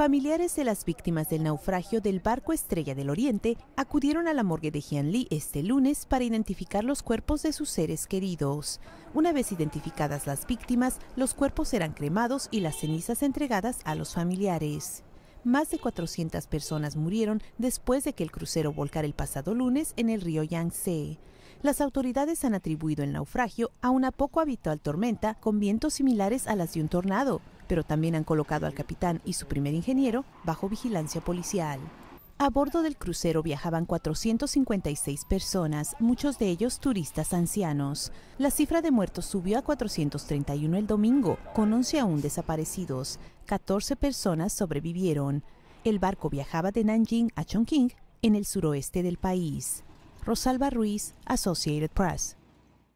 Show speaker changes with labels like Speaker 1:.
Speaker 1: Familiares de las víctimas del naufragio del barco Estrella del Oriente acudieron a la morgue de Jianli este lunes para identificar los cuerpos de sus seres queridos. Una vez identificadas las víctimas, los cuerpos eran cremados y las cenizas entregadas a los familiares. Más de 400 personas murieron después de que el crucero volcara el pasado lunes en el río Yangtze. Las autoridades han atribuido el naufragio a una poco habitual tormenta con vientos similares a las de un tornado, pero también han colocado al capitán y su primer ingeniero bajo vigilancia policial. A bordo del crucero viajaban 456 personas, muchos de ellos turistas ancianos. La cifra de muertos subió a 431 el domingo, con 11 aún desaparecidos. 14 personas sobrevivieron. El barco viajaba de Nanjing a Chongqing, en el suroeste del país. Rosalba Ruiz, Associated Press.